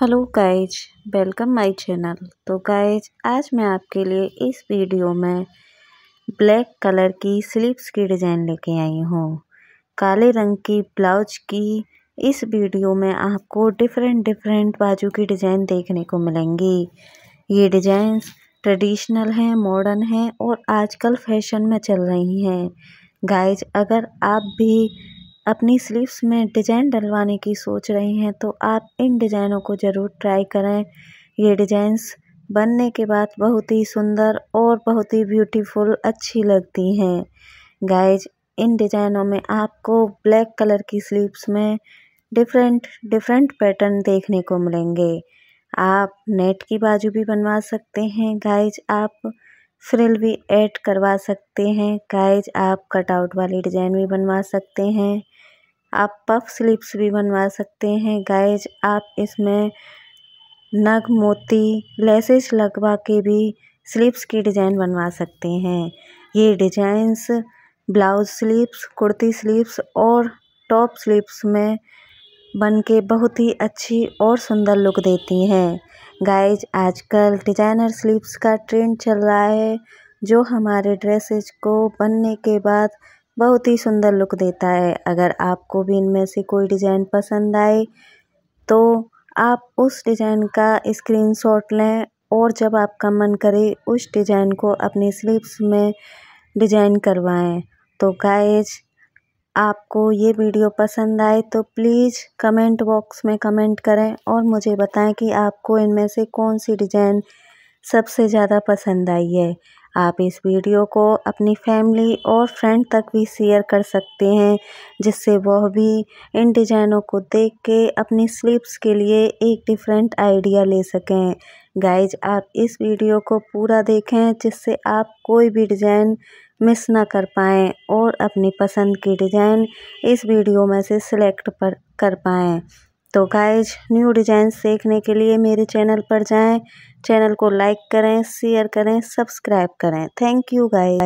hello guys welcome my channel तो guys आज मैं आपके लिए इस वीडियो में ब्लैक कलर की स्लीव्स की डिज़ाइन लेके आई हूँ काले रंग की ब्लाउज की इस वीडियो में आपको डिफरेंट डिफरेंट बाजू की डिज़ाइन देखने को मिलेंगी ये डिज़ाइंस ट्रेडिशनल हैं मॉडर्न हैं और आजकल फैशन में चल रही हैं गाइज अगर आप भी अपनी स्लीव्स में डिजाइन डलवाने की सोच रहे हैं तो आप इन डिज़ाइनों को ज़रूर ट्राई करें ये डिजाइंस बनने के बाद बहुत ही सुंदर और बहुत ही ब्यूटीफुल अच्छी लगती हैं गाइज इन डिज़ाइनों में आपको ब्लैक कलर की स्लीव्स में डिफरेंट डिफरेंट पैटर्न देखने को मिलेंगे आप नेट की बाजू भी बनवा सकते हैं गाइज आप फ्रिल भी ऐड करवा सकते हैं गाइज आप कटआउट वाली डिज़ाइन भी बनवा सकते हैं आप पफ स्लीप्स भी बनवा सकते हैं गाइज आप इसमें नग मोती लेसेस लगवा के भी स्लीप्स की डिज़ाइन बनवा सकते हैं ये designs blouse sleeves kurti sleeves और टॉप स्लीप्स में बन के बहुत ही अच्छी और सुंदर लुक देती हैं गाइज आजकल डिजाइनर स्लीप्स का ट्रेंड चल रहा है जो हमारे ड्रेसेस को बनने के बाद बहुत ही सुंदर लुक देता है अगर आपको भी इनमें से कोई डिज़ाइन पसंद आए तो आप उस डिज़ाइन का स्क्रीनशॉट लें और जब आपका मन करे उस डिज़ाइन को अपने स्लीव्स में डिज़ाइन करवाएं तो गाइज आपको ये वीडियो पसंद आए तो प्लीज़ कमेंट बॉक्स में कमेंट करें और मुझे बताएं कि आपको इनमें से कौन सी डिज़ाइन सबसे ज़्यादा पसंद आई है आप इस वीडियो को अपनी फैमिली और फ्रेंड तक भी शेयर कर सकते हैं जिससे वह भी इन डिज़ाइनों को देख के अपनी स्लीप्स के लिए एक डिफरेंट आइडिया ले सकें गाइज आप इस वीडियो को पूरा देखें जिससे आप कोई भी डिज़ाइन मिस ना कर पाएँ और अपनी पसंद की डिज़ाइन इस वीडियो में से सिलेक्ट पर कर पाएँ तो गाइज न्यू डिजाइन देखने के लिए मेरे चैनल पर जाएं चैनल को लाइक करें शेयर करें सब्सक्राइब करें थैंक यू गाइज